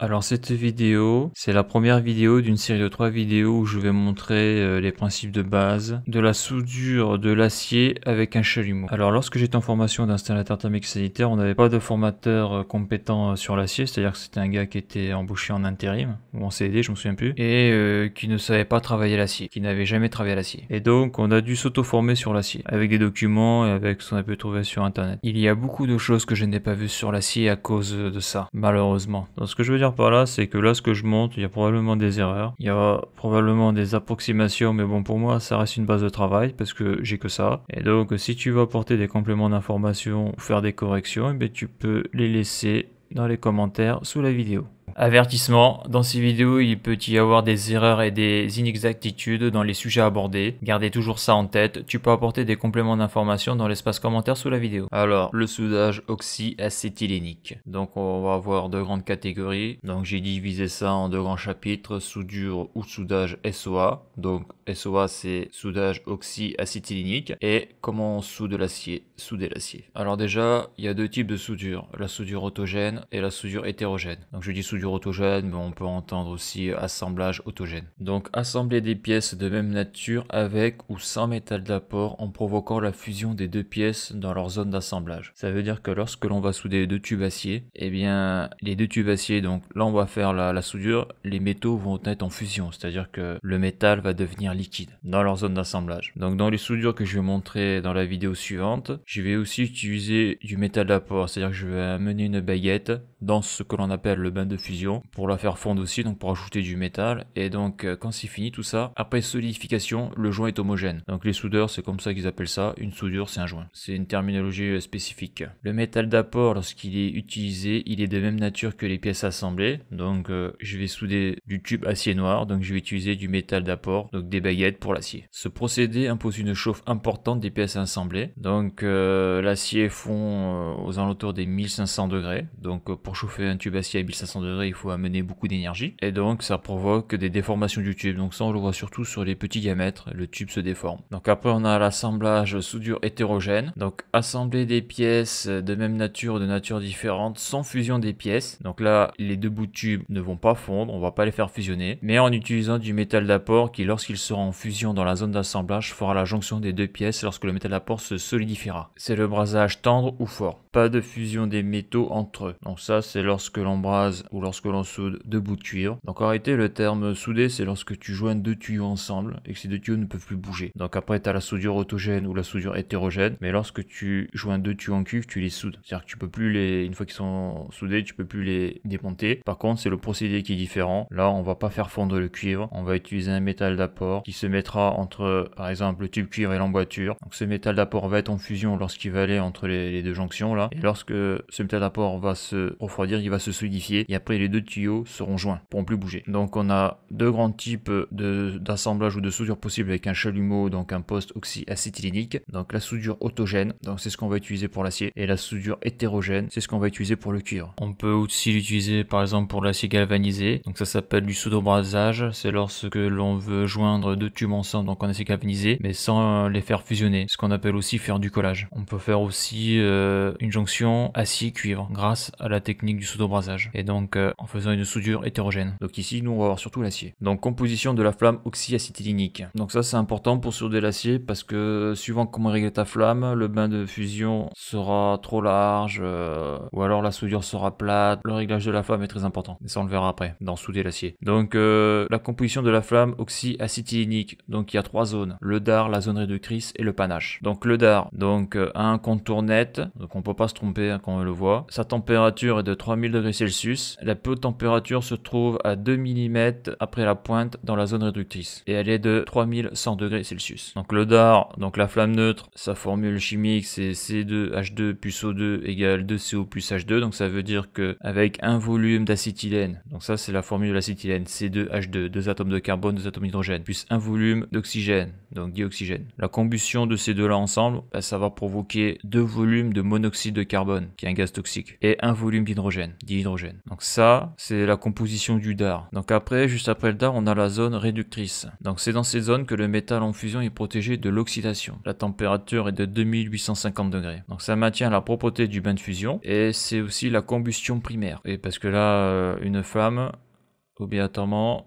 Alors cette vidéo, c'est la première vidéo d'une série de trois vidéos où je vais montrer euh, les principes de base de la soudure de l'acier avec un chalumeau. Alors lorsque j'étais en formation d'installateur thermique sanitaire, on n'avait pas de formateur euh, compétent euh, sur l'acier, c'est-à-dire que c'était un gars qui était embauché en intérim ou en CD, je me souviens plus, et qui ne savait pas travailler l'acier, qui n'avait jamais travaillé l'acier. Et donc on a dû s'auto-former sur l'acier, avec des documents et avec ce qu'on a pu trouver sur internet. Il y a beaucoup de choses que je n'ai pas vues sur l'acier à cause de ça, malheureusement. Donc ce que je veux dire par là, c'est que là, ce que je montre il y a probablement des erreurs. Il y a probablement des approximations, mais bon, pour moi, ça reste une base de travail parce que j'ai que ça. Et donc, si tu veux apporter des compléments d'information ou faire des corrections, et eh bien, tu peux les laisser dans les commentaires sous la vidéo. Avertissement, dans ces vidéos, il peut y avoir des erreurs et des inexactitudes dans les sujets abordés. Gardez toujours ça en tête. Tu peux apporter des compléments d'information dans l'espace commentaire sous la vidéo. Alors, le soudage oxyacétylénique Donc, on va avoir deux grandes catégories. Donc, j'ai divisé ça en deux grands chapitres, soudure ou soudage SOA. Donc, SOA, c'est soudage oxyacétylénique Et comment on soude l'acier Souder l'acier. Alors déjà, il y a deux types de soudure. La soudure autogène et la soudure hétérogène. Donc, je dis soudure autogène, mais on peut entendre aussi assemblage autogène. Donc assembler des pièces de même nature avec ou sans métal d'apport en provoquant la fusion des deux pièces dans leur zone d'assemblage. Ça veut dire que lorsque l'on va souder deux tubes acier, eh bien les deux tubes acier, donc là on va faire la, la soudure, les métaux vont être en fusion, c'est-à-dire que le métal va devenir liquide dans leur zone d'assemblage. Donc dans les soudures que je vais montrer dans la vidéo suivante, je vais aussi utiliser du métal d'apport, c'est-à-dire que je vais amener une baguette dans ce que l'on appelle le bain de fusion pour la faire fondre aussi, donc pour ajouter du métal. Et donc euh, quand c'est fini tout ça, après solidification, le joint est homogène. Donc les soudeurs, c'est comme ça qu'ils appellent ça. Une soudure, c'est un joint. C'est une terminologie euh, spécifique. Le métal d'apport, lorsqu'il est utilisé, il est de même nature que les pièces assemblées. Donc euh, je vais souder du tube acier noir, donc je vais utiliser du métal d'apport, donc des baguettes pour l'acier. Ce procédé impose une chauffe importante des pièces assemblées. Donc l'acier fond aux alentours des 1500 degrés. Donc pour chauffer un tube acier à 1500 degrés, il faut amener beaucoup d'énergie. Et donc ça provoque des déformations du tube. Donc ça on le voit surtout sur les petits diamètres, le tube se déforme. Donc après on a l'assemblage soudure hétérogène. Donc assembler des pièces de même nature, ou de nature différente, sans fusion des pièces. Donc là les deux bouts de tube ne vont pas fondre, on va pas les faire fusionner. Mais en utilisant du métal d'apport qui lorsqu'il sera en fusion dans la zone d'assemblage fera la jonction des deux pièces lorsque le métal d'apport se solidifiera. C'est le brasage tendre ou fort. Pas de fusion des métaux entre eux. Donc ça, c'est lorsque l'on brase ou lorsque l'on soude deux bouts de cuivre. Donc en réalité, le terme soudé c'est lorsque tu joins deux tuyaux ensemble et que ces deux tuyaux ne peuvent plus bouger. Donc après, tu as la soudure autogène ou la soudure hétérogène. Mais lorsque tu joins deux tuyaux en cuivre, tu les soudes. C'est-à-dire que tu peux plus les, une fois qu'ils sont soudés, tu peux plus les démonter. Par contre, c'est le procédé qui est différent. Là, on va pas faire fondre le cuivre. On va utiliser un métal d'apport qui se mettra entre, par exemple, le tube cuivre et l'emboîture. Donc ce métal d'apport va être en fusion lorsqu'il va aller entre les deux jonctions là et lorsque ce métal d'apport va se refroidir, il va se solidifier. Et après, les deux tuyaux seront joints, pourront plus bouger. Donc on a deux grands types d'assemblage ou de soudure possible avec un chalumeau, donc un poste oxyacétylénique. Donc la soudure autogène, donc c'est ce qu'on va utiliser pour l'acier. Et la soudure hétérogène, c'est ce qu'on va utiliser pour le cuir On peut aussi l'utiliser par exemple pour l'acier galvanisé. Donc ça s'appelle du pseudo-brasage. C'est lorsque l'on veut joindre deux tubes ensemble, donc en acier galvanisé, mais sans euh, les faire fusionner. Ce qu'on appelle aussi faire du collage. On peut faire aussi euh, une jonction acier-cuivre grâce à la technique du soudobrasage et donc euh, en faisant une soudure hétérogène. Donc ici, nous, on va avoir surtout l'acier. Donc composition de la flamme oxyacétylénique Donc ça, c'est important pour souder l'acier parce que euh, suivant comment régler ta flamme, le bain de fusion sera trop large euh, ou alors la soudure sera plate. Le réglage de la flamme est très important. Mais ça, on le verra après dans souder l'acier. Donc la composition de la flamme oxyacétylénique Donc il y a trois zones. Le dard, la zone réductrice et le panache. Donc le dard, donc un contour net. Donc on peut pas se tromper hein, quand on le voit. Sa température est de 3000 degrés Celsius. La plus haute température se trouve à 2 mm après la pointe dans la zone réductrice. Et elle est de 3100 degrés Celsius. Donc le DAR, donc la flamme neutre, sa formule chimique c'est C2H2 plus O2 égale 2CO plus H2. Donc ça veut dire que avec un volume d'acétylène, donc ça c'est la formule de l'acétylène, C2H2, deux atomes de carbone, deux atomes d'hydrogène, plus un volume d'oxygène, donc dioxygène. La combustion de ces deux-là ensemble, ça va provoquer deux volumes de monoxyde de carbone, qui est un gaz toxique, et un volume d'hydrogène, d'hydrogène. Donc ça, c'est la composition du DAR. Donc après, juste après le DAR, on a la zone réductrice. Donc c'est dans ces zones que le métal en fusion est protégé de l'oxydation. La température est de 2850 degrés. Donc ça maintient la propreté du bain de fusion, et c'est aussi la combustion primaire. Et parce que là, euh, une flamme, obligatoirement,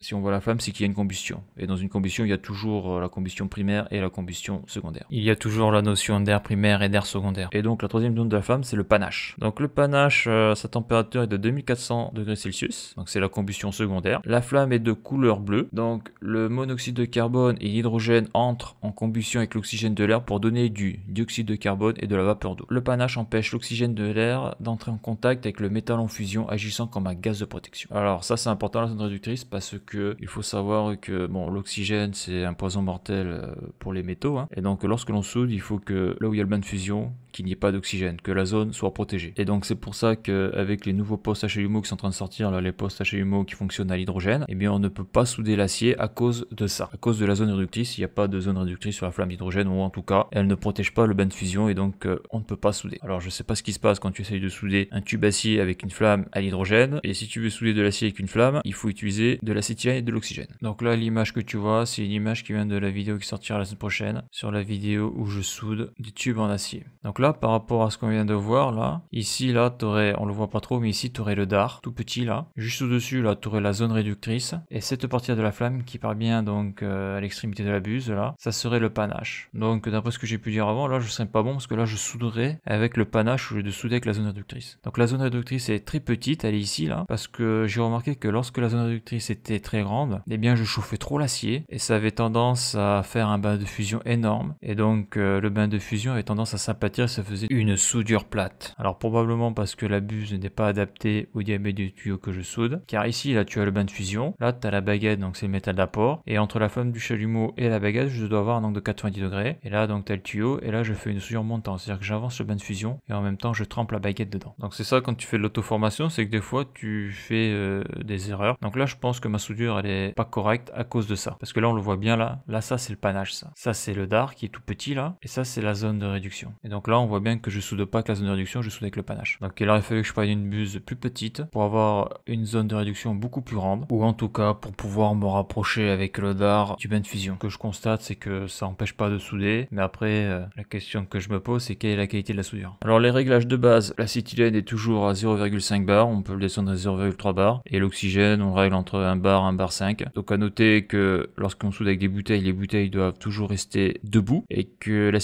si on voit la flamme, c'est qu'il y a une combustion. Et dans une combustion, il y a toujours euh, la combustion primaire et la combustion secondaire. Il y a toujours la notion d'air primaire et d'air secondaire. Et donc la troisième zone de la flamme, c'est le panache. Donc le panache, euh, sa température est de 2400 degrés Celsius. Donc c'est la combustion secondaire. La flamme est de couleur bleue. Donc le monoxyde de carbone et l'hydrogène entrent en combustion avec l'oxygène de l'air pour donner du dioxyde de carbone et de la vapeur d'eau. Le panache empêche l'oxygène de l'air d'entrer en contact avec le métal en fusion agissant comme un gaz de protection. Alors ça c'est important la zone réductrice parce que que il faut savoir que bon, l'oxygène c'est un poison mortel euh, pour les métaux, hein. et donc lorsque l'on soude, il faut que là où il y a le bain de fusion, qu'il n'y ait pas d'oxygène, que la zone soit protégée. Et donc c'est pour ça qu'avec les nouveaux postes HLUMO e qui sont en train de sortir, les postes HLUMO e qui fonctionnent à l'hydrogène, eh bien on ne peut pas souder l'acier à cause de ça, à cause de la zone réductrice. Il n'y a pas de zone réductrice sur la flamme d'hydrogène ou en tout cas elle ne protège pas le bain de fusion et donc euh, on ne peut pas souder. Alors je ne sais pas ce qui se passe quand tu essayes de souder un tube acier avec une flamme à l'hydrogène et si tu veux souder de l'acier avec une flamme, il faut utiliser de l'acétylène et de l'oxygène. Donc là l'image que tu vois, c'est une image qui vient de la vidéo qui sortira la semaine prochaine sur la vidéo où je soude des tubes en acier. Donc par rapport à ce qu'on vient de voir là, ici là, aurais on le voit pas trop, mais ici aurais le dard, tout petit là. Juste au-dessus là, aurais la zone réductrice. Et cette partie de la flamme qui part bien donc euh, à l'extrémité de la buse là, ça serait le panache. Donc d'après ce que j'ai pu dire avant, là je serais pas bon parce que là je souderais avec le panache au lieu de souder avec la zone réductrice. Donc la zone réductrice est très petite, elle est ici là, parce que j'ai remarqué que lorsque la zone réductrice était très grande, eh bien je chauffais trop l'acier et ça avait tendance à faire un bain de fusion énorme. Et donc euh, le bain de fusion avait tendance à sympathiser ça faisait une soudure plate. Alors probablement parce que la buse n'est pas adaptée au diamètre du tuyau que je soude. Car ici, là tu as le bain de fusion, là tu as la baguette, donc c'est le métal d'apport. Et entre la flamme du chalumeau et la baguette, je dois avoir un angle de 90 degrés. Et là donc tu as le tuyau, et là je fais une soudure montante. C'est-à-dire que j'avance le bain de fusion, et en même temps je trempe la baguette dedans. Donc c'est ça quand tu fais de l'auto-formation, c'est que des fois tu fais euh, des erreurs. Donc là je pense que ma soudure elle est pas correcte à cause de ça. Parce que là on le voit bien là, là ça c'est le panache ça. Ça c'est le dard qui est tout petit là, et ça c'est la zone de réduction. Et donc là on voit bien que je soude pas avec la zone de réduction, je soude avec le panache. Donc il aurait fallu que je prenne une buse plus petite pour avoir une zone de réduction beaucoup plus grande, ou en tout cas pour pouvoir me rapprocher avec le bar du bain de fusion. Ce que je constate, c'est que ça empêche pas de souder, mais après, euh, la question que je me pose, c'est quelle est la qualité de la soudure. Alors les réglages de base, la est toujours à 0,5 bar, on peut le descendre à 0,3 bar, et l'oxygène, on le règle entre 1 bar, 1 bar 5. Donc à noter que lorsqu'on soude avec des bouteilles, les bouteilles doivent toujours rester debout, et que la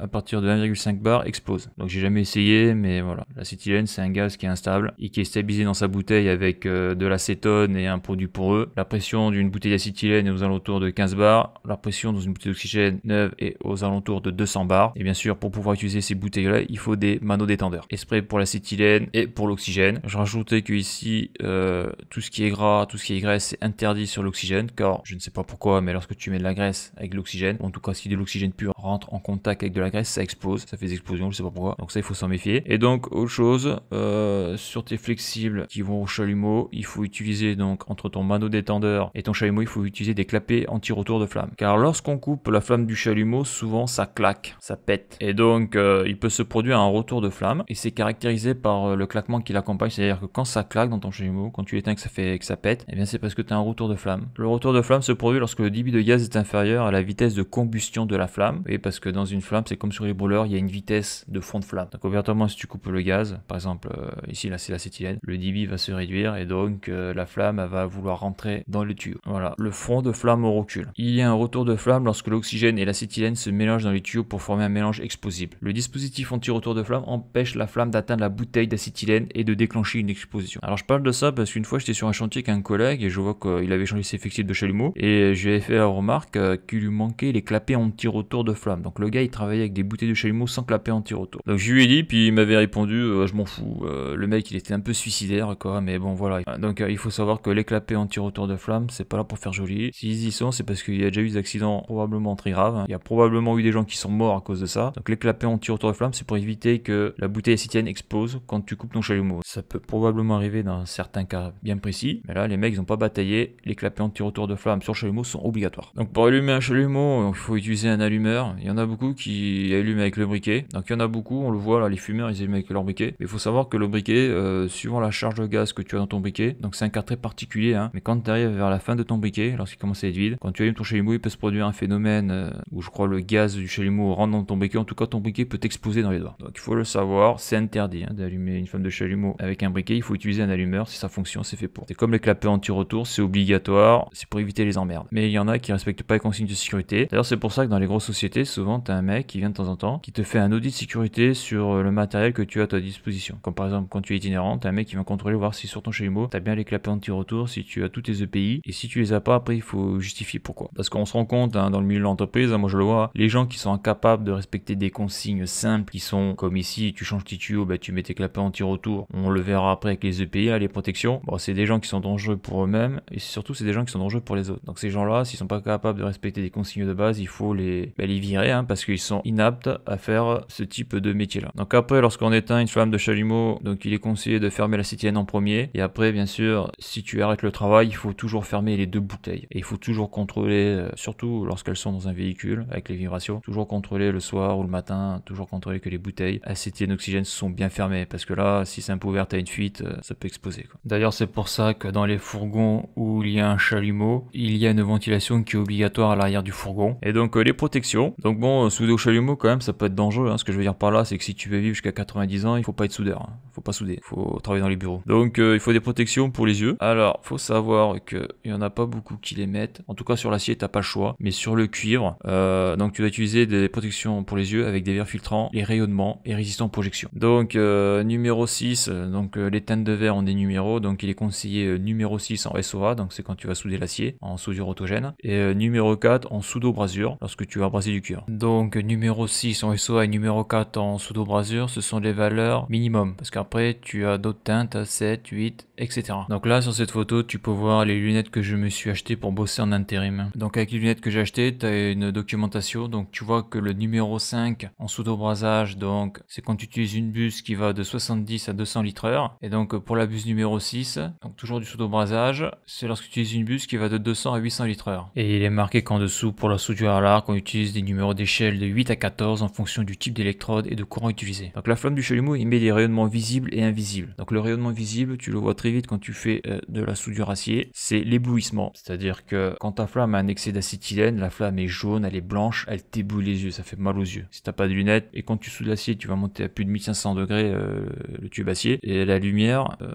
à partir de 1,5 barres explose. Donc j'ai jamais essayé, mais voilà. L'acétylène, c'est un gaz qui est instable et qui est stabilisé dans sa bouteille avec euh, de l'acétone et un produit poreux. La pression d'une bouteille d'acétylène est aux alentours de 15 bars. La pression dans une bouteille d'oxygène neuve est aux alentours de 200 bars. Et bien sûr, pour pouvoir utiliser ces bouteilles-là, il faut des manodétendeurs. détendeurs pour l'acétylène et pour l'oxygène. Je rajoutais que ici, euh, tout ce qui est gras, tout ce qui est graisse, c'est interdit sur l'oxygène, car je ne sais pas pourquoi, mais lorsque tu mets de la graisse avec l'oxygène, en tout cas si de l'oxygène pur rentre en contact avec de la graisse, ça explose ça fait des explosions, je sais pas pourquoi. Donc ça, il faut s'en méfier. Et donc, autre chose, euh, sur tes flexibles qui vont au chalumeau, il faut utiliser donc entre ton mano détendeur et ton chalumeau, il faut utiliser des clapets anti-retour de flamme. Car lorsqu'on coupe la flamme du chalumeau, souvent ça claque, ça pète. Et donc, euh, il peut se produire un retour de flamme et c'est caractérisé par euh, le claquement qui l'accompagne. C'est-à-dire que quand ça claque dans ton chalumeau, quand tu éteins que ça fait que ça pète, et eh bien c'est parce que tu as un retour de flamme. Le retour de flamme se produit lorsque le débit de gaz est inférieur à la vitesse de combustion de la flamme. Et parce que dans une flamme, c'est comme sur les brûleurs, il y a une vitesse de fond de flamme. Donc ouvertement si tu coupes le gaz, par exemple euh, ici là c'est l'acétylène, le débit va se réduire et donc euh, la flamme va vouloir rentrer dans le tuyau. Voilà, le fond de flamme au recul. Il y a un retour de flamme lorsque l'oxygène et l'acétylène se mélangent dans les tuyaux pour former un mélange explosible. Le dispositif anti-retour de flamme empêche la flamme d'atteindre la bouteille d'acétylène et de déclencher une exposition Alors je parle de ça parce qu'une fois j'étais sur un chantier avec un collègue et je vois qu'il avait changé ses flexibles de chalumeau et je lui ai fait la remarque euh, qu'il lui manquait les clapets anti-retour de flamme. Donc le gars il travaillait avec des bouteilles de chalumeau sans clapet anti-retour. Donc je lui ai dit, puis il m'avait répondu, euh, je m'en fous. Euh, le mec, il était un peu suicidaire, quoi, mais bon, voilà. Donc euh, il faut savoir que les en anti-retour de flamme, c'est pas là pour faire joli. S'ils y sont, c'est parce qu'il y a déjà eu des accidents probablement très graves. Il y a probablement eu des gens qui sont morts à cause de ça. Donc les clapets anti-retour de flamme, c'est pour éviter que la bouteille acétienne explose quand tu coupes ton chalumeau. Ça peut probablement arriver dans certains cas bien précis, mais là, les mecs, ils ont pas bataillé. Les clapets anti-retour de flamme sur chalumeau sont obligatoires. Donc pour allumer un chalumeau, il faut utiliser un allumeur. Il y en a beaucoup qui allument avec le briquet donc il y en a beaucoup, on le voit là, les fumeurs ils allument avec leur briquet. Mais il faut savoir que le briquet, euh, suivant la charge de gaz que tu as dans ton briquet, donc c'est un cas très particulier, hein. mais quand tu arrives vers la fin de ton briquet, lorsqu'il commence à être vide, quand tu allumes ton chalumeau, il peut se produire un phénomène euh, où je crois le gaz du chalumeau rentre dans ton briquet, en tout cas ton briquet peut exploser dans les doigts. Donc il faut le savoir, c'est interdit hein, d'allumer une femme de chalumeau avec un briquet, il faut utiliser un allumeur si ça fonctionne, c'est fait pour. C'est comme les clapets anti-retour, c'est obligatoire, c'est pour éviter les emmerdes. Mais il y en a qui respectent pas les consignes de sécurité. D'ailleurs c'est pour ça que dans les grosses sociétés, souvent as un mec qui vient de temps en temps, qui te fais un audit de sécurité sur euh, le matériel que tu as à ta disposition. Comme par exemple, quand tu es itinérant, t'as un mec qui va contrôler, voir si sur ton tu t'as bien les clapets anti-retour, si tu as tous tes EPI, et si tu les as pas, après, il faut justifier pourquoi. Parce qu'on se rend compte, hein, dans le milieu de l'entreprise, hein, moi je le vois, les gens qui sont incapables de respecter des consignes simples, qui sont comme ici, tu changes tes tuyaux, bah, tu mets tes clapets anti-retour, on le verra après avec les EPI, hein, les protections, bon, c'est des gens qui sont dangereux pour eux-mêmes, et surtout, c'est des gens qui sont dangereux pour les autres. Donc ces gens-là, s'ils sont pas capables de respecter des consignes de base, il faut les, bah, les virer, parce qu'ils sont inaptes à faire ce type de métier-là. Donc après, lorsqu'on éteint une flamme de chalumeau, donc il est conseillé de fermer la l'acétienne en premier. Et après, bien sûr, si tu arrêtes le travail, il faut toujours fermer les deux bouteilles. Et il faut toujours contrôler, euh, surtout lorsqu'elles sont dans un véhicule avec les vibrations, toujours contrôler le soir ou le matin, toujours contrôler que les bouteilles acétienne oxygène sont bien fermées. Parce que là, si c'est un peu ouvert, à une fuite, euh, ça peut exploser. D'ailleurs, c'est pour ça que dans les fourgons où il y a un chalumeau, il y a une ventilation qui est obligatoire à l'arrière du fourgon. Et donc, euh, les protections. Donc bon, sous au chalumeau, quand même, ça peut être dangereux Hein. Ce que je veux dire par là, c'est que si tu veux vivre jusqu'à 90 ans, il faut pas être soudeur. Hein. Faut pas souder. Faut travailler dans les bureaux. Donc, euh, il faut des protections pour les yeux. Alors, faut savoir qu'il il y en a pas beaucoup qui les mettent. En tout cas, sur l'acier, t'as pas le choix. Mais sur le cuivre, euh, donc tu vas utiliser des protections pour les yeux avec des verres filtrants, les rayonnements et résistants projection. projections. Donc, euh, numéro 6, donc les teintes de verre ont des numéros. Donc, il est conseillé numéro 6 en SOA. Donc, c'est quand tu vas souder l'acier en soudure autogène. Et numéro 4 en soudo-brasure lorsque tu vas braser du cuir. Donc, numéro 6 en SOA numéro 4 en pseudo-brasure, ce sont les valeurs minimum. Parce qu'après, tu as d'autres teintes, 7, 8, etc. Donc là, sur cette photo, tu peux voir les lunettes que je me suis acheté pour bosser en intérim. Donc avec les lunettes que j'ai achetées, tu as une documentation. Donc tu vois que le numéro 5 en pseudo-brasage, donc c'est quand tu utilises une buse qui va de 70 à 200 litres heure. Et donc pour la buse numéro 6, donc toujours du pseudo-brasage, c'est lorsque tu utilises une buse qui va de 200 à 800 litres heure. Et il est marqué qu'en dessous, pour la soudure à l'arc, on utilise des numéros d'échelle de 8 à 14 en fonction du type d'électrode et de courant utilisé. Donc la flamme du chalumeau émet des rayonnements visibles et invisibles. Donc le rayonnement visible, tu le vois très vite quand tu fais euh, de la soudure acier, c'est l'éblouissement. C'est-à-dire que quand ta flamme a un excès d'acétylène, la flamme est jaune, elle est blanche, elle t'éblouit les yeux, ça fait mal aux yeux. Si t'as pas de lunettes et quand tu soudes l'acier, tu vas monter à plus de 1500 degrés euh, le tube acier et la lumière, euh,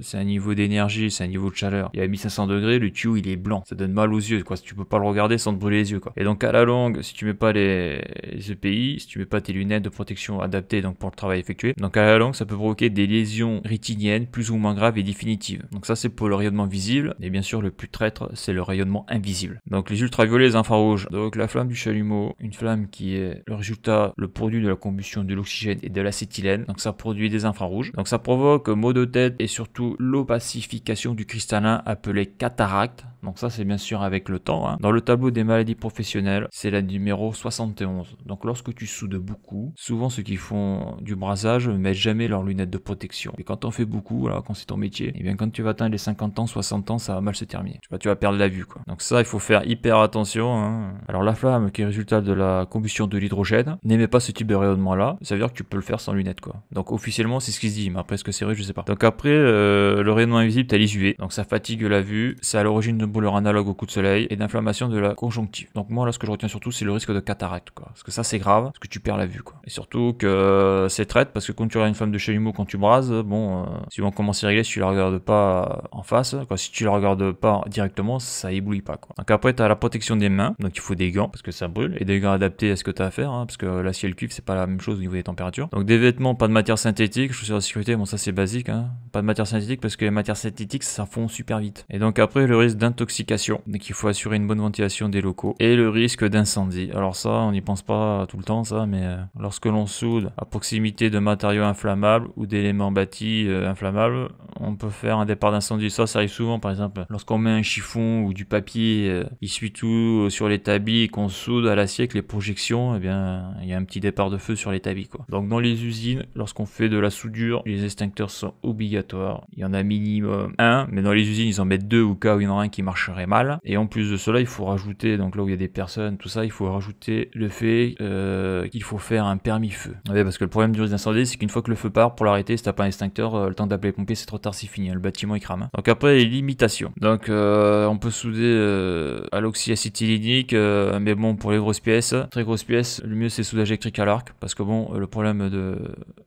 c'est un niveau d'énergie, c'est un niveau de chaleur. Et à 1500 degrés, le tuyau il est blanc, ça donne mal aux yeux quoi. tu peux pas le regarder sans te brûler les yeux quoi. Et donc à la longue, si tu mets pas les, les EPI, tu pas tes lunettes de protection adaptées donc pour le travail effectué. Donc à la longue, ça peut provoquer des lésions rétiniennes plus ou moins graves et définitives. Donc ça, c'est pour le rayonnement visible. Et bien sûr, le plus traître, c'est le rayonnement invisible. Donc les ultraviolets, les infrarouges. Donc la flamme du chalumeau, une flamme qui est le résultat, le produit de la combustion de l'oxygène et de l'acétylène. Donc ça produit des infrarouges. Donc ça provoque maux de tête et surtout l'opacification du cristallin appelé cataracte. Donc ça, c'est bien sûr avec le temps. Hein. Dans le tableau des maladies professionnelles, c'est la numéro 71. Donc lorsque tu soudes de beaucoup. Souvent, ceux qui font du brassage ne mettent jamais leurs lunettes de protection. Et quand on fait beaucoup, alors quand c'est ton métier, et eh bien quand tu vas atteindre les 50 ans, 60 ans, ça va mal se terminer. Tu vas, tu vas perdre la vue, quoi. Donc ça, il faut faire hyper attention. Hein. Alors la flamme qui est résultat de la combustion de l'hydrogène n'émet pas ce type de rayonnement-là. Ça veut dire que tu peux le faire sans lunettes, quoi. Donc officiellement, c'est ce qui se dit. Mais après, est-ce que c'est vrai, je sais pas. Donc après, euh, le rayonnement invisible, t'as les UV. Donc ça fatigue la vue. C'est à l'origine de bouleurs analogue au coup de soleil et d'inflammation de la conjonctive. Donc moi, là, ce que je retiens surtout, c'est le risque de cataracte, quoi. Parce que ça, c'est grave. Parce que tu la vue quoi. Et surtout que euh, c'est traite parce que quand tu regardes une femme de chalumeau quand tu brases, bon, euh, si suivant comment à régler, si tu la regardes pas euh, en face, quoi, si tu la regardes pas directement, ça éblouit pas quoi. Donc après as la protection des mains, donc il faut des gants parce que ça brûle et des gants adaptés à ce que tu as à faire, hein, parce que la et le cuivre c'est pas la même chose au niveau des températures. Donc des vêtements, pas de matière synthétique, Je chaussures la sécurité, bon ça c'est basique, hein. pas de matière synthétique parce que les matières synthétiques ça fond super vite. Et donc après le risque d'intoxication, donc il faut assurer une bonne ventilation des locaux et le risque d'incendie. Alors ça on n'y pense pas tout le temps ça, mais euh, lorsque l'on soude à proximité de matériaux inflammables ou d'éléments bâtis euh, inflammables, on peut faire un départ d'incendie. Ça, ça arrive souvent, par exemple, lorsqu'on met un chiffon ou du papier, euh, il suit tout sur les et qu'on soude à l'acier avec les projections, eh bien, il y a un petit départ de feu sur les quoi. Donc, dans les usines, lorsqu'on fait de la soudure, les extincteurs sont obligatoires. Il y en a minimum un, mais dans les usines, ils en mettent deux au cas où il y en a un qui marcherait mal. Et en plus de cela, il faut rajouter, donc là où il y a des personnes, tout ça, il faut rajouter le fait qu'il faut faire un permis feu. Ouais, parce que le problème du risque d'incendie, c'est qu'une fois que le feu part, pour l'arrêter, si t'as pas un extincteur, euh, le temps d'appeler les pompiers, c'est trop tard, c'est fini, hein, le bâtiment il crame. Hein. Donc après, les limitations. Donc euh, on peut souder euh, à l'oxyacétylénique, mais bon, pour les grosses pièces, très grosses pièces, le mieux c'est soudage électrique à l'arc, parce que bon, le problème de,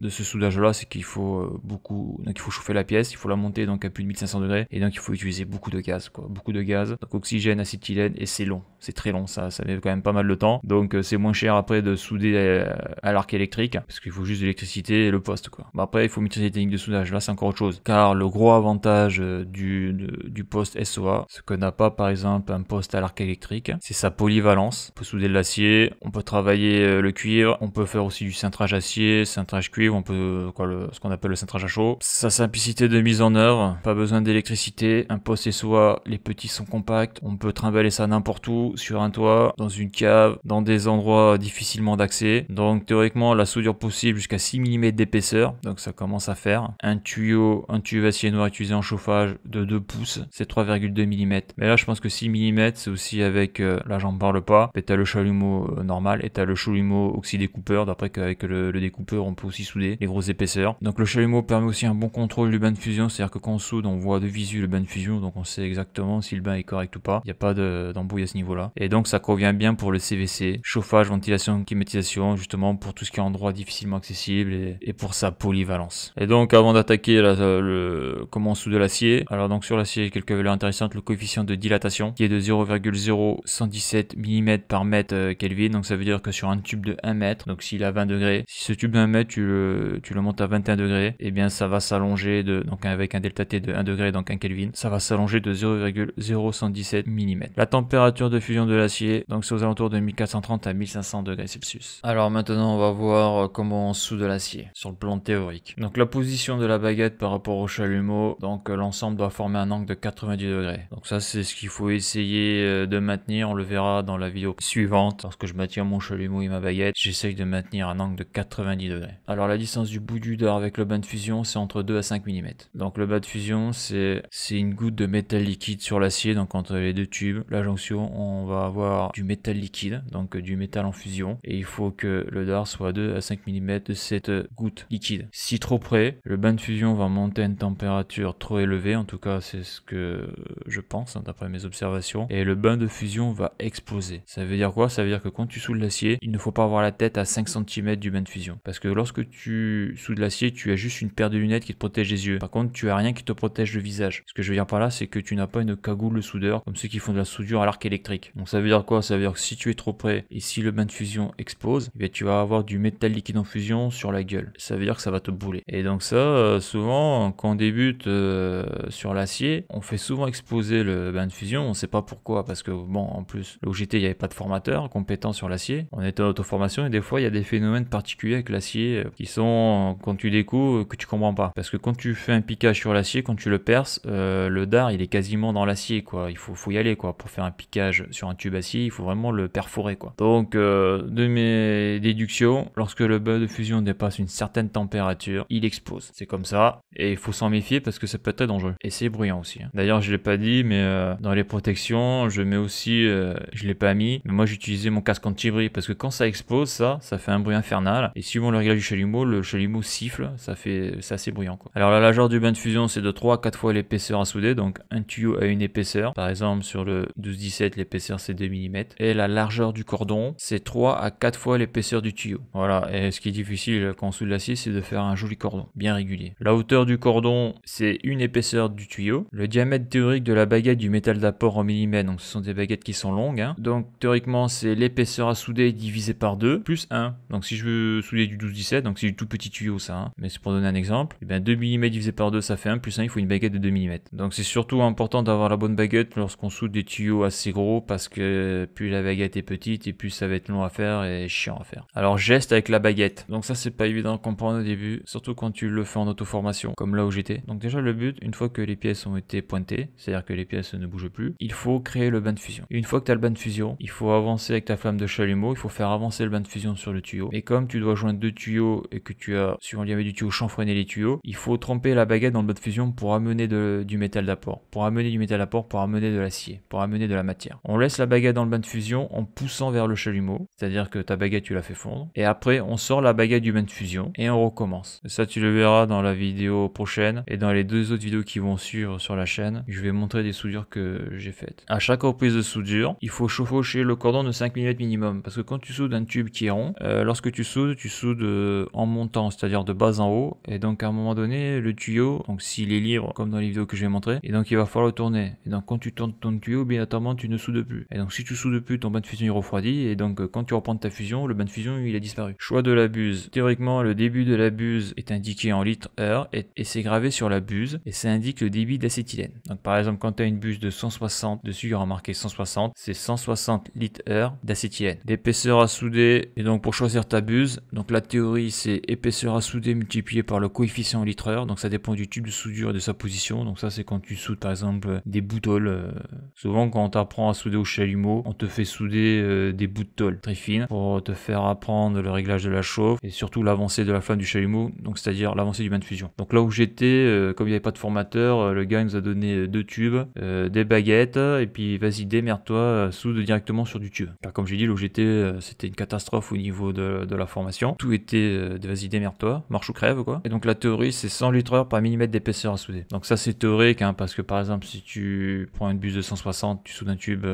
de ce soudage-là, c'est qu'il faut beaucoup, donc il faut chauffer la pièce, il faut la monter donc à plus de 1500 degrés, et donc il faut utiliser beaucoup de gaz, quoi, beaucoup de gaz, donc oxygène, acétylène, et c'est long, c'est très long, ça, ça met quand même pas mal de temps, donc c'est moins cher après de souder euh, à l'arc électrique parce qu'il faut juste de l'électricité et le poste quoi. Bah, après il faut maîtriser les techniques de soudage, là c'est encore autre chose. Car le gros avantage euh, du, du poste SOA, ce que n'a pas par exemple un poste à l'arc électrique, c'est sa polyvalence. On peut souder de l'acier, on peut travailler euh, le cuivre, on peut faire aussi du cintrage acier, cintrage cuivre, on peut quoi, ce qu'on appelle le cintrage à chaud. Sa simplicité de mise en œuvre, pas besoin d'électricité, un poste SOA, les petits sont compacts, on peut trimballer ça n'importe où, sur un toit, dans une cave, dans des endroits difficilement d'accès donc théoriquement la soudure possible jusqu'à 6 mm d'épaisseur. Donc ça commence à faire. Un tuyau, un tuyau acier noir utilisé en chauffage de 2 pouces, c'est 3,2 mm. Mais là je pense que 6 mm c'est aussi avec, euh, là j'en parle pas, mais t'as le chalumeau euh, normal et t'as le chalumeau oxydécoupeur. D'après qu'avec le, découpeur on peut aussi souder les grosses épaisseurs. Donc le chalumeau permet aussi un bon contrôle du bain de fusion, c'est-à-dire que quand on soude on voit de visu le bain de fusion, donc on sait exactement si le bain est correct ou pas. Il n'y a pas d'embrouille à ce niveau-là. Et donc ça convient bien pour le CVC, chauffage, ventilation, climatisation justement pour tout ce qui est endroit difficilement accessible et, pour sa polyvalence. Et donc avant d'attaquer le comment sous de l'acier, alors donc sur l'acier, quelques valeurs intéressantes, le coefficient de dilatation qui est de 0,0117 mm par mètre euh, Kelvin, donc ça veut dire que sur un tube de 1 mètre, donc s'il a 20 degrés, si ce tube 1 mètre tu le, tu le montes à 21 degrés, et eh bien ça va s'allonger de donc avec un delta T de 1 degré donc 1 Kelvin, ça va s'allonger de 0,0117 mm. La température de fusion de l'acier donc c'est aux alentours de 1430 à 1500 degrés Celsius. Alors maintenant, on va voir euh, comment on soude l'acier sur le plan théorique. Donc la position de la baguette par rapport au chalumeau, donc euh, l'ensemble doit former un angle de 90 degrés. Donc ça, c'est ce qu'il faut essayer euh, de maintenir. On le verra dans la vidéo suivante. Lorsque je maintiens mon chalumeau et ma baguette, j'essaye de maintenir un angle de 90 degrés. Alors la distance du bout du dard avec le bain de fusion, c'est entre 2 à 5 mm. Donc le bain de fusion, c'est une goutte de métal liquide sur l'acier. Donc entre les deux tubes, la jonction, on va avoir du métal liquide, donc du métal en fusion. Et il faut que le dard soit 2 à 5 mm de cette goutte liquide. Si trop près, le bain de fusion va monter à une température trop élevée, en tout cas c'est ce que je pense hein, d'après mes observations, et le bain de fusion va exploser. Ça veut dire quoi Ça veut dire que quand tu soudes l'acier, il ne faut pas avoir la tête à 5 cm du bain de fusion. Parce que lorsque tu soudes l'acier, tu as juste une paire de lunettes qui te protège les yeux. Par contre, tu as rien qui te protège le visage. Ce que je veux dire par là, c'est que tu n'as pas une cagoule de soudeur comme ceux qui font de la soudure à l'arc électrique. Donc ça veut dire quoi Ça veut dire que si tu es trop près et si le bain de fusion explose, eh tu vas avoir du métal liquide en fusion sur la gueule. Ça veut dire que ça va te bouler. Et donc ça, euh, souvent, quand on débute euh, sur l'acier, on fait souvent exploser le bain de fusion. On sait pas pourquoi, parce que bon, en plus, l'OGT, il n'y avait pas de formateur compétent sur l'acier. On était en auto-formation et des fois, il y a des phénomènes particuliers avec l'acier euh, qui sont, quand tu découvres, que tu comprends pas. Parce que quand tu fais un piquage sur l'acier, quand tu le perces, le dard, il est quasiment dans l'acier, quoi. Il faut, faut y aller, quoi. Pour faire un piquage sur un tube acier, il faut vraiment le perforer, quoi. Donc, de mes déduction lorsque le bain de fusion dépasse une certaine température, il explose. C'est comme ça, et il faut s'en méfier parce que ça peut être dangereux. Et c'est bruyant aussi. Hein. D'ailleurs, je l'ai pas dit, mais euh, dans les protections, je mets aussi, euh, je l'ai pas mis, mais moi j'utilisais mon casque anti-bruit parce que quand ça explose, ça, ça fait un bruit infernal. Et suivant le réglage du chalumeau, le chalumeau siffle, ça fait, ça c'est bruyant quoi. Alors la largeur du bain de fusion, c'est de 3 à 4 fois l'épaisseur à souder, donc un tuyau à une épaisseur. Par exemple, sur le 12-17, l'épaisseur c'est 2 mm. Et la largeur du cordon, c'est 3 à 4 fois l'épaisseur l'épaisseur du tuyau. Voilà, et ce qui est difficile quand on soude l'acier, c'est de faire un joli cordon, bien régulier. La hauteur du cordon, c'est une épaisseur du tuyau. Le diamètre théorique de la baguette du métal d'apport en millimètres, donc ce sont des baguettes qui sont longues. Hein. Donc théoriquement, c'est l'épaisseur à souder divisé par 2, plus 1. Donc si je veux souder du 12-17, donc c'est du tout petit tuyau ça, hein. mais c'est pour donner un exemple, et eh bien 2 mm divisé par 2, ça fait 1, plus 1, il faut une baguette de 2 mm. Donc c'est surtout important d'avoir la bonne baguette lorsqu'on soude des tuyaux assez gros, parce que plus la baguette est petite, et plus ça va être long à faire et chiant à faire. Alors geste avec la baguette. Donc ça c'est pas évident à comprendre au début, surtout quand tu le fais en auto-formation, comme là où j'étais. Donc déjà le but, une fois que les pièces ont été pointées, c'est-à-dire que les pièces ne bougent plus, il faut créer le bain de fusion. une fois que tu as le bain de fusion, il faut avancer avec ta flamme de chalumeau, il faut faire avancer le bain de fusion sur le tuyau. Et comme tu dois joindre deux tuyaux et que tu as, sur avait du tuyau, chanfreiner les tuyaux, il faut tremper la baguette dans le bain de fusion pour amener du métal d'apport, pour amener du métal d'apport, pour amener de l'acier, pour amener de la matière. On laisse la baguette dans le bain de fusion en poussant vers le chalumeau, c'est-à-dire que ta baguette tu la fais fondre. Et après, on sort la baguette du bain de fusion et on recommence. ça, tu le verras dans la vidéo prochaine et dans les deux autres vidéos qui vont suivre sur la chaîne. Je vais montrer des soudures que j'ai faites. À chaque reprise de soudure, il faut chauffer le cordon de 5 mm minimum parce que quand tu soudes un tube qui est rond, euh, lorsque tu soudes, tu soudes euh, en montant, c'est-à-dire de bas en haut. Et donc, à un moment donné, le tuyau, donc s'il est libre, comme dans les vidéos que je vais montrer, et donc il va falloir le tourner. Et donc, quand tu tournes ton tuyau, bien évidemment, tu ne soudes plus. Et donc, si tu soudes plus, ton bain de fusion il refroidit. Et donc, euh, quand tu reprends ta fusion, le de fusion, il a disparu. Choix de la buse. Théoriquement, le début de la buse est indiqué en litre heure et, c'est gravé sur la buse et ça indique le débit d'acétylène. Donc par exemple, quand tu as une buse de 160, dessus il y aura marqué 160, c'est 160 litres heure d'acétylène. L'épaisseur à souder, et donc pour choisir ta buse, donc la théorie c'est épaisseur à souder multiplié par le coefficient en litre heure, donc ça dépend du tube de soudure et de sa position. Donc ça c'est quand tu soudes par exemple des boutoles. Euh. souvent quand on t'apprend à souder au chalumeau, on te fait souder euh, des bouts de très fines pour te faire apprendre le réglage de la chauffe et surtout l'avancée de la flamme du chalumeau, donc c'est-à-dire l'avancée du bain de fusion. Donc là où j'étais, euh, comme il n'y avait pas de formateur, euh, le gars nous a donné euh, deux tubes, des baguettes, et puis vas-y, démerde-toi, soude directement sur du tube. Car comme j'ai dit, là j'étais, c'était une catastrophe au niveau de, la formation. Tout était vas-y, démerde-toi, marche ou crève, quoi. Et donc la théorie, c'est 100 litres heure par millimètre d'épaisseur à souder. Donc ça, c'est théorique, hein, parce que par exemple, si tu prends une buse de 160, tu soudes un tube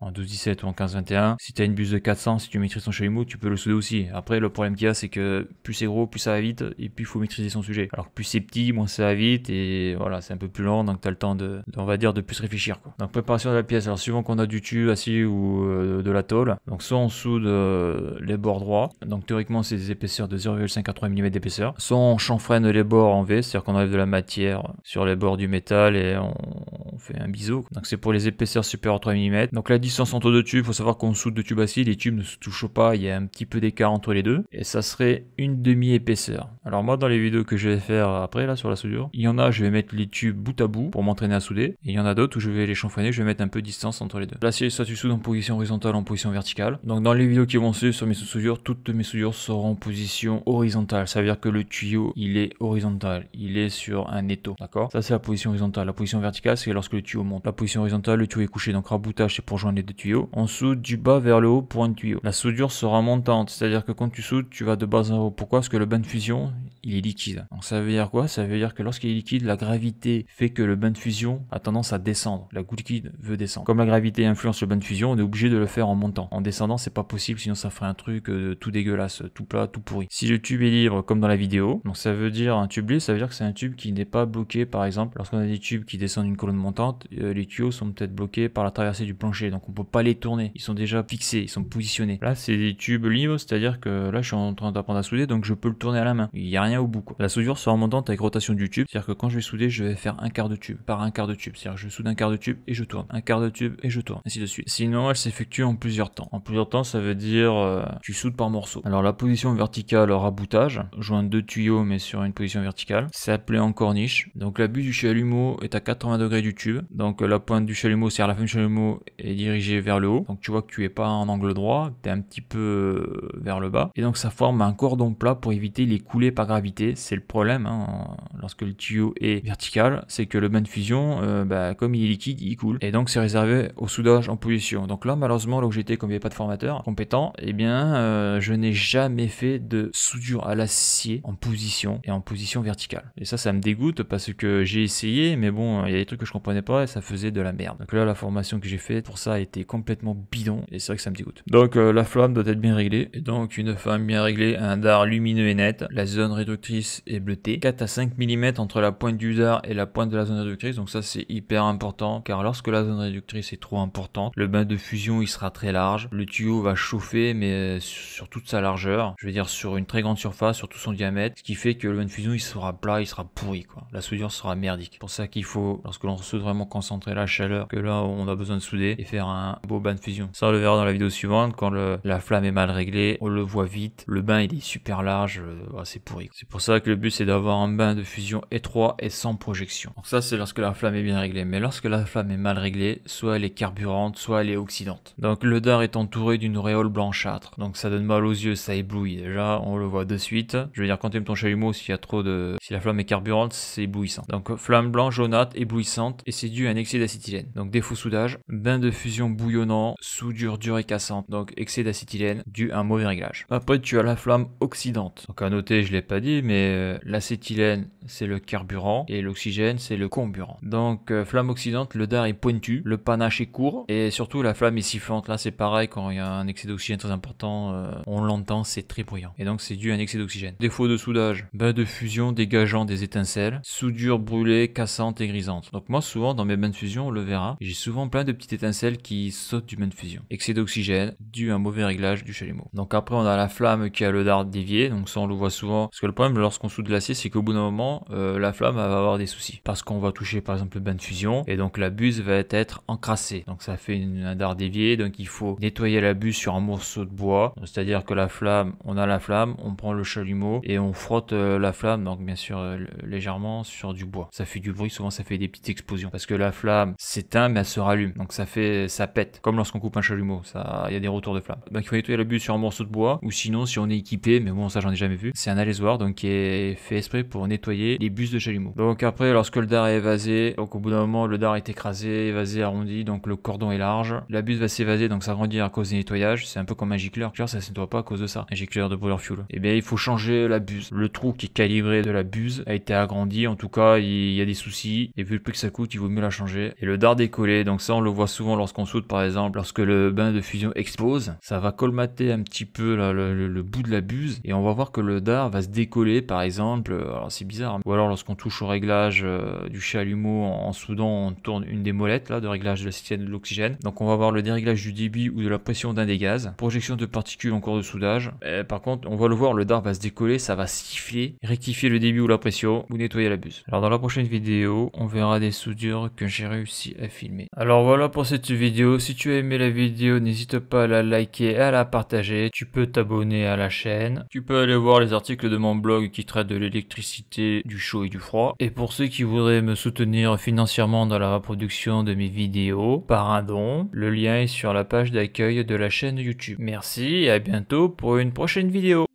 en 12-17 ou en 15-21. Si tu as une buse de 400, si tu maîtrises ton chalumeau, tu peux le souder aussi. Après, le problème qu'il y a, c'est que plus c'est gros, plus ça va vite, et puis il faut maîtriser son sujet. Alors plus c'est petit, moins ça va vite, et voilà, c'est un peu plus lent, donc tu as le temps de, on va dire, de plus réfléchir. Quoi. Donc préparation de la pièce, alors suivant qu'on a du tube assis ou euh, de la tôle, donc soit on soude euh, les bords droits, donc théoriquement c'est des épaisseurs de 0,5 à 3 mm d'épaisseur, soit on chanfreine les bords en V, c'est-à-dire qu'on enlève de la matière sur les bords du métal et on, fait un biseau. Donc c'est pour les épaisseurs supérieures à 3 mm. Donc la distance entre deux tubes, faut savoir qu'on soude de tube assis, les tubes ne se touchent pas, il un petit peu d'écart entre les deux. Et ça serait une demi-épaisseur. Alors moi, dans les vidéos que je vais faire après, là, sur la soudure, il y en a, je vais mettre les tubes bout à bout pour m'entraîner à souder. Et il y en a d'autres où je vais les chanfreiner, je vais mettre un peu de distance entre les deux. Là, si ça, tu soudes en position horizontale, en position verticale. Donc dans les vidéos qui vont suivre sur mes soudures, toutes mes soudures seront en position horizontale. Ça veut dire que le tuyau, il est horizontal. Il est sur un étau. D'accord Ça, c'est la position horizontale. La position verticale, c'est lorsque le tuyau monte. La position horizontale, le tuyau est couché. Donc raboutage, c'est pour joindre les deux tuyaux. On soude du bas vers le haut pour un tuyau. La soudure sera montante, c'est-à-dire que quand tu sautes, tu vas de bas en haut. Pourquoi Parce que le bain de fusion, il est liquide. Donc ça veut dire quoi Ça veut dire que lorsqu'il est liquide, la gravité fait que le bain de fusion a tendance à descendre. La goutte liquide veut descendre. Comme la gravité influence le bain de fusion, on est obligé de le faire en montant. En descendant, c'est pas possible, sinon ça ferait un truc euh, tout dégueulasse, tout plat, tout pourri. Si le tube est libre, comme dans la vidéo, donc ça veut dire un tube libre, ça veut dire que c'est un tube qui n'est pas bloqué, par exemple, lorsqu'on a des tubes qui descendent une colonne montante, euh, les tuyaux sont peut-être bloqués par la traversée du plancher, donc on peut pas les tourner. Ils sont déjà fixés, ils sont positionnés. Là, c'est des tubes libre, c'est-à-dire que là je suis en train d'apprendre à souder, donc je peux le tourner à la main. Il n'y a rien au bout. Quoi. La soudure sera montante avec rotation du tube, c'est-à-dire que quand je vais souder, je vais faire un quart de tube par un quart de tube, c'est-à-dire je soude un quart de tube et je tourne, un quart de tube et je tourne, ainsi de suite. Sinon, elle s'effectue en plusieurs temps. En plusieurs temps, ça veut dire euh, tu soudes par morceaux Alors la position verticale raboutage, joint deux tuyaux mais sur une position verticale, c'est appelé en corniche. Donc la l'abus du chalumeau est à 80 degrés du tube, donc la pointe du chalumeau, c'est-à-dire la fin du chalumeau est dirigée vers le haut. Donc tu vois que tu es pas en angle droit, tu es un petit peu euh, vers le bas. Et donc ça forme un cordon plat pour éviter les coulées par gravité. C'est le problème hein, lorsque le tuyau est vertical, c'est que le bain de fusion, euh, bah, comme il est liquide, il coule. Et donc c'est réservé au soudage en position Donc là, malheureusement, là où j'étais, comme il n'y avait pas de formateur compétent, et eh bien, euh, je n'ai jamais fait de soudure à l'acier en position et en position verticale. Et ça, ça me dégoûte parce que j'ai essayé, mais bon, il y a des trucs que je comprenais pas et ça faisait de la merde. Donc là, la formation que j'ai faite pour ça a été complètement bidon et c'est vrai que ça me dégoûte. Donc la flamme doit être bien réglé et donc une femme bien réglée un dard lumineux et net. La zone réductrice est bleutée. 4 à 5 mm entre la pointe du dard et la pointe de la zone réductrice, donc ça c'est hyper important car lorsque la zone réductrice est trop importante, le bain de fusion il sera très large. Le tuyau va chauffer mais sur toute sa largeur, je veux dire sur une très grande surface, sur tout son diamètre, ce qui fait que le bain de fusion il sera plat, il sera pourri quoi. La soudure sera merdique. Pour ça qu'il faut, lorsque l'on soude vraiment concentrer la chaleur, que là on a besoin de souder et faire un beau bain de fusion. Ça on le verra dans la vidéo suivante quand la flamme est mal réglé, on le voit vite, le bain il est super large, c'est euh, pourri. C'est pour ça que le but c'est d'avoir un bain de fusion étroit et sans projection. ça c'est lorsque la flamme est bien réglée, mais lorsque la flamme est mal réglée, soit elle est carburante, soit elle est oxydante. Donc le dard est entouré d'une auréole blanchâtre, donc ça donne mal aux yeux, ça éblouit déjà, on le voit de suite. Je veux dire quand tu aimes ton chalumeau, s'il y a trop de... Si la flamme est carburante, c'est éblouissant. Donc flamme blanche, jaunâtre, éblouissante, et c'est dû à un excès d'acétylène. Donc défaut soudage, bain de fusion bouillonnant, soudure dure et cassante, donc excès d'acétylène dû à un mauvais réglage. Après, tu as la flamme oxydante. Donc à noter, je l'ai pas dit, mais euh, l'acétylène, c'est le carburant et l'oxygène, c'est le comburant. Donc euh, flamme oxydante, le dard est pointu, le panache est court et surtout la flamme est sifflante. Là, c'est pareil, quand il y a un excès d'oxygène très important, euh, on l'entend, c'est très bruyant. Et donc c'est dû à un excès d'oxygène. Défaut de soudage, bain de fusion dégageant des étincelles, soudure brûlée, cassante et grisante. Donc moi, souvent, dans mes bains de fusion, on le verra, j'ai souvent plein de petites étincelles qui sautent du bain de fusion. Excès d'oxygène, dû à un mauvais réglage chalumeau. Donc après, on a la flamme qui a le dard dévié, donc ça on le voit souvent. Parce que le problème lorsqu'on soude l'acier, c'est qu'au bout d'un moment, euh, la flamme va avoir des soucis. Parce qu'on va toucher par exemple le bain de fusion, et donc la buse va être encrassée. Donc ça fait une, un dard dévié, donc il faut nettoyer la buse sur un morceau de bois. C'est-à-dire que la flamme, on a la flamme, on prend le chalumeau et on frotte euh, la flamme, donc bien sûr euh, légèrement sur du bois. Ça fait du bruit, souvent ça fait des petites explosions. Parce que la flamme s'éteint mais elle se rallume. Donc ça fait, ça pète. Comme lorsqu'on coupe un chalumeau, ça, il y a des retours de flamme. Donc il faut nettoyer le sur un morceau de bois, ou sinon si on est équipé, mais bon ça j'en ai jamais vu, c'est un alésoir donc qui est fait exprès pour nettoyer les bus de chalumeau. Donc après lorsque le dard est évasé, donc au bout d'un moment le dard est écrasé, évasé, arrondi, donc le cordon est large, la buse va s'évaser donc s'agrandir à cause des nettoyages, c'est un peu comme un gicleur, ça ça se nettoie pas à cause de ça, un gicleur de boiler fuel. Et eh bien il faut changer la buse, le trou qui est calibré de la buse a été agrandi, en tout cas il y a des soucis, et vu le prix que ça coûte il vaut mieux la changer. Et le dard décollé, donc ça on le voit souvent lorsqu'on saute par exemple, lorsque le bain de fusion explose, ça va colmater un petit peu le, bout de la buse et on va voir que le dard va se décoller par exemple, euh, alors c'est bizarre, hein. ou alors lorsqu'on touche au réglage euh, du chalumeau en, soudant, on tourne une des molettes là, de réglage de la de l'oxygène. Donc on va voir le déréglage du débit ou de la pression d'un des gaz, projection de particules en cours de soudage. par contre, on va le voir, le DAR va se décoller, ça va siffler, rectifier le débit ou la pression ou nettoyer la buse. Alors dans la prochaine vidéo, on verra des soudures que j'ai réussi à filmer. Alors voilà pour cette vidéo, si tu as aimé la vidéo, n'hésite pas à la liker, et à la partager tu peux t'abonner à la chaîne, tu peux aller voir les articles de mon blog qui traitent de l'électricité, du chaud et du froid. Et pour ceux qui voudraient me soutenir financièrement dans la reproduction de mes vidéos, par un don, le lien est sur la page d'accueil de la chaîne YouTube. Merci et à bientôt pour une prochaine vidéo.